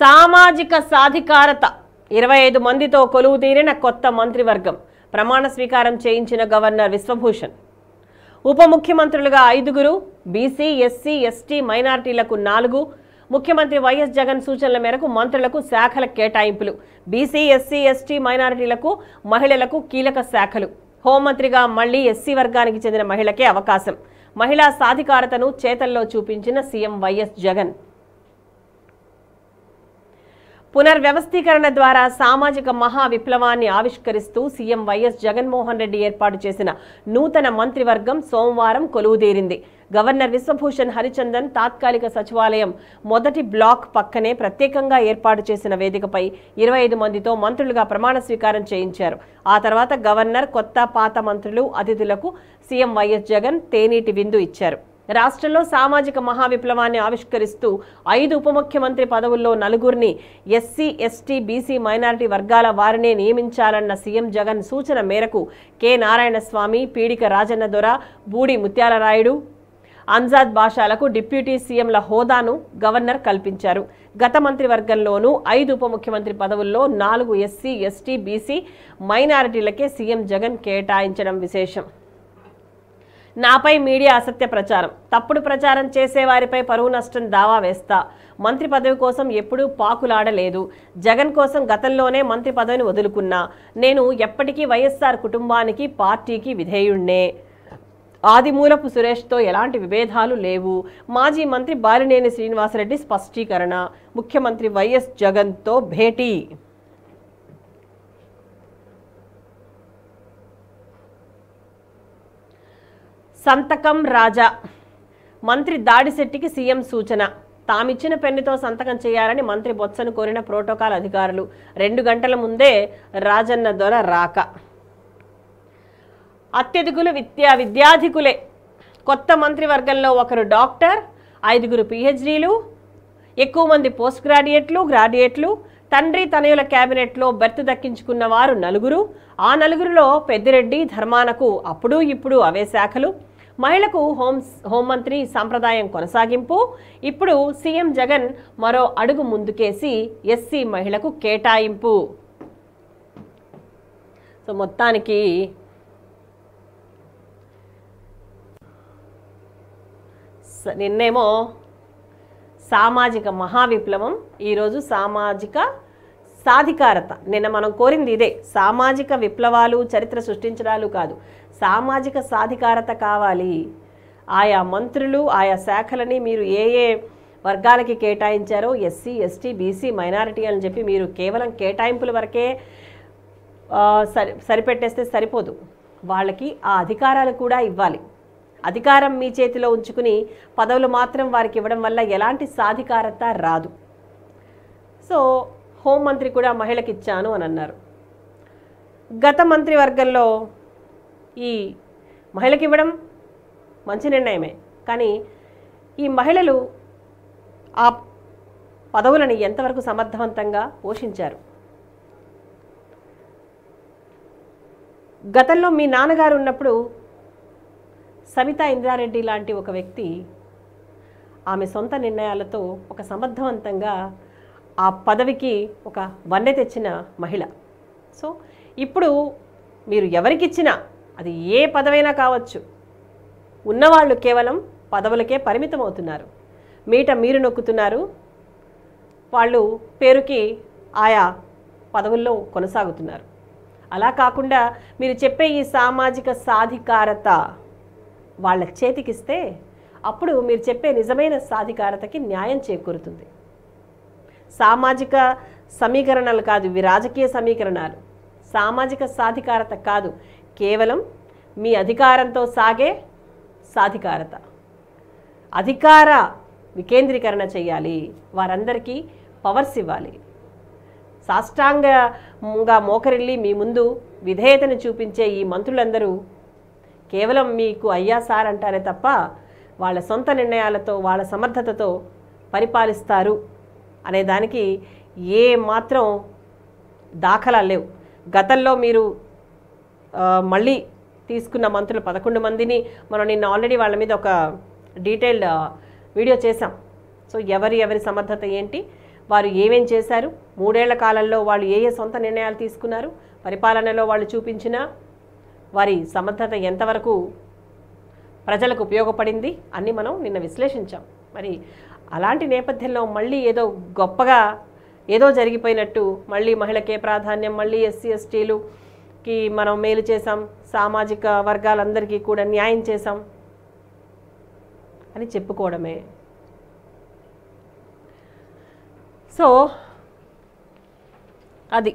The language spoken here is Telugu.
సామాజిక సాధికారత ఇరవై ఐదు మందితో కొలువు తీరిన కొత్త మంత్రివర్గం ప్రమాణ స్వీకారం చేయించిన గవర్నర్ విశ్వభూషణ్ ఉప ముఖ్యమంత్రులుగా ఐదుగురు బీసీ ఎస్సీ ఎస్టీ మైనార్టీలకు నాలుగు ముఖ్యమంత్రి వైఎస్ జగన్ సూచనల మేరకు మంత్రులకు శాఖల కేటాయింపులు బీసీ ఎస్సీ ఎస్టీ మైనారిటీలకు మహిళలకు కీలక శాఖలు హోంమంత్రిగా మళ్లీ ఎస్సీ వర్గానికి చెందిన మహిళకే అవకాశం మహిళా సాధికారతను చేతల్లో చూపించిన సీఎం వైఎస్ జగన్ పునర్వ్యవస్థీకరణ ద్వారా సామాజిక మహా విప్లవాన్ని ఆవిష్కరిస్తూ సీఎం వైఎస్ జగన్మోహన్ రెడ్డి ఏర్పాటు చేసిన నూతన మంత్రివర్గం సోమవారం కొలువుదేరింది గవర్నర్ విశ్వభూషణ్ హరిచందన్ తాత్కాలిక సచివాలయం మొదటి బ్లాక్ పక్కనే ప్రత్యేకంగా ఏర్పాటు చేసిన వేదికపై ఇరవై ఐదు మందితో మంత్రులుగా ప్రమాణ స్వీకారం చేయించారు ఆ తర్వాత గవర్నర్ కొత్త పాత మంత్రులు అతిథులకు సీఎం వైఎస్ జగన్ తేనీటి విందు ఇచ్చారు రాష్ట్రంలో సామాజిక మహావిప్లవాన్ని ఆవిష్కరిస్తూ ఐదు ఉప ముఖ్యమంత్రి పదవుల్లో నలుగురిని ఎస్సీ ఎస్టీ బీసీ మైనారిటీ వర్గాల వారినే నియమించాలన్న సీఎం జగన్ సూచన మేరకు కె నారాయణస్వామి పీడిక రాజన్న దొర బూడి ముత్యాలరాయుడు అంజాద్ బాషాలకు డిప్యూటీ సీఎంల హోదాను గవర్నర్ కల్పించారు గత మంత్రివర్గంలోనూ ఐదు ఉప ముఖ్యమంత్రి పదవుల్లో నాలుగు ఎస్సీ ఎస్టీ బీసీ మైనారిటీలకే సీఎం జగన్ కేటాయించడం విశేషం నాపై మీడియా అసత్య ప్రచారం తప్పుడు ప్రచారం చేసేవారిపై పరువు నష్టం దావా వేస్తా మంత్రి పదవి కోసం ఎప్పుడూ పాకులాడలేదు జగన్ కోసం గతంలోనే మంత్రి పదవిని వదులుకున్నా నేను ఎప్పటికీ వైఎస్ఆర్ కుటుంబానికి పార్టీకి విధేయుణ్ణే ఆదిమూలపు సురేష్తో ఎలాంటి విభేదాలు లేవు మాజీ మంత్రి బాలినేని శ్రీనివాసరెడ్డి స్పష్టీకరణ ముఖ్యమంత్రి వైఎస్ జగన్తో భేటీ సంతకం రాజా మంత్రి దాడిశెట్టికి సీఎం సూచన తామిచ్చిన పెన్నుతో సంతకం చేయాలని మంత్రి బొత్సను కోరిన ప్రోటోకాల్ అధికారులు రెండు గంటల ముందే రాజన్న దొర రాక అత్యధికులు విద్యా విద్యాధికులే కొత్త మంత్రివర్గంలో ఒకరు డాక్టర్ ఐదుగురు పిహెచ్డీలు ఎక్కువ మంది పోస్ట్ గ్రాడ్యుయేట్లు గ్రాడ్యుయేట్లు తండ్రి తనయుల కేబినెట్లో బెర్త్ దక్కించుకున్న వారు నలుగురు ఆ నలుగురిలో పెద్దిరెడ్డి ధర్మానకు అప్పుడు ఇప్పుడు అవే శాఖలు మహిళకు హోం హోంమంత్రి సాంప్రదాయం కొనసాగింపు ఇప్పుడు సీఎం జగన్ మరో అడుగు ముందుకేసి ఎస్సీ మహిళకు కేటాయింపు సో మొత్తానికి నిన్నేమో సామాజిక మహావిప్లవం ఈరోజు సామాజిక సాధికారత నిన్న మనం కోరింది ఇదే సామాజిక విప్లవాలు చరిత్ర సృష్టించడాలు కాదు సామాజిక సాధికారత కావాలి ఆయా మంత్రులు ఆయా శాఖలని మీరు ఏ ఏ వర్గాలకి కేటాయించారో ఎస్సీ ఎస్టీ బీసీ మైనారిటీ అని చెప్పి మీరు కేవలం కేటాయింపుల వరకే సరి సరిపెట్టేస్తే సరిపోదు వాళ్ళకి ఆ అధికారాలు కూడా ఇవ్వాలి అధికారం మీ చేతిలో ఉంచుకుని పదవులు మాత్రం వారికి ఇవ్వడం వల్ల ఎలాంటి సాధికారత రాదు సో హోంమంత్రి కూడా మహిళకి ఇచ్చాను అని అన్నారు గత మంత్రివర్గంలో ఈ మహిళకి ఇవ్వడం మంచి నిర్ణయమే కానీ ఈ మహిళలు ఆ పదవులను ఎంతవరకు సమర్థవంతంగా పోషించారు గతంలో మీ నాన్నగారు ఉన్నప్పుడు సవిత ఇంద్రారెడ్డి లాంటి ఒక వ్యక్తి ఆమె సొంత నిర్ణయాలతో ఒక సమర్థవంతంగా ఆ పదవికి ఒక వన్నె తెచ్చిన మహిళ సో ఇప్పుడు మీరు ఎవరికిచ్చినా అది ఏ పదవైనా కావచ్చు ఉన్నవాళ్ళు కేవలం పదవులకే పరిమితం అవుతున్నారు మీట మీరు నొక్కుతున్నారు వాళ్ళు పేరుకి ఆయా పదవుల్లో కొనసాగుతున్నారు అలా కాకుండా మీరు చెప్పే ఈ సామాజిక సాధికారత వాళ్ళ చేతికిస్తే అప్పుడు మీరు చెప్పే నిజమైన సాధికారతకి న్యాయం చేకూరుతుంది సామాజిక సమీకరణలు కాదు ఇవి రాజకీయ సమీకరణాలు సామాజిక సాధికారత కాదు కేవలం మీ అధికారంతో సాగే సాధికారత అధికార వికేంద్రీకరణ చేయాలి వారందరికీ పవర్స్ ఇవ్వాలి సాష్టాంగంగా మోకరిల్లి మీ ముందు విధేయతను చూపించే ఈ మంత్రులందరూ కేవలం మీకు అయ్యా సార్ అంటారే తప్ప వాళ్ళ సొంత నిర్ణయాలతో వాళ్ళ సమర్థతతో పరిపాలిస్తారు అనేదానికి ఏ మాత్రం దాఖలా లేవు గతంలో మీరు మళ్ళీ తీసుకున్న మంత్రులు పదకొండు మందిని మనం నిన్న ఆల్రెడీ వాళ్ళ మీద ఒక డీటెయిల్డ్ వీడియో చేశాం సో ఎవరి ఎవరి సమర్థత ఏంటి వారు ఏమేం చేశారు మూడేళ్ల కాలంలో వాళ్ళు ఏ ఏ సొంత నిర్ణయాలు తీసుకున్నారు పరిపాలనలో వాళ్ళు చూపించిన వారి సమర్థత ఎంతవరకు ప్రజలకు ఉపయోగపడింది అన్నీ మనం నిన్న విశ్లేషించాం మరి అలాంటి నేపథ్యంలో మళ్ళీ ఏదో గొప్పగా ఏదో జరిగిపోయినట్టు మళ్ళీ మహిళకే ప్రాధాన్యం మళ్ళీ ఎస్సీ ఎస్టీలుకి మనం మేలు చేసాం సామాజిక వర్గాలందరికీ కూడా న్యాయం చేసాం అని చెప్పుకోవడమే సో అది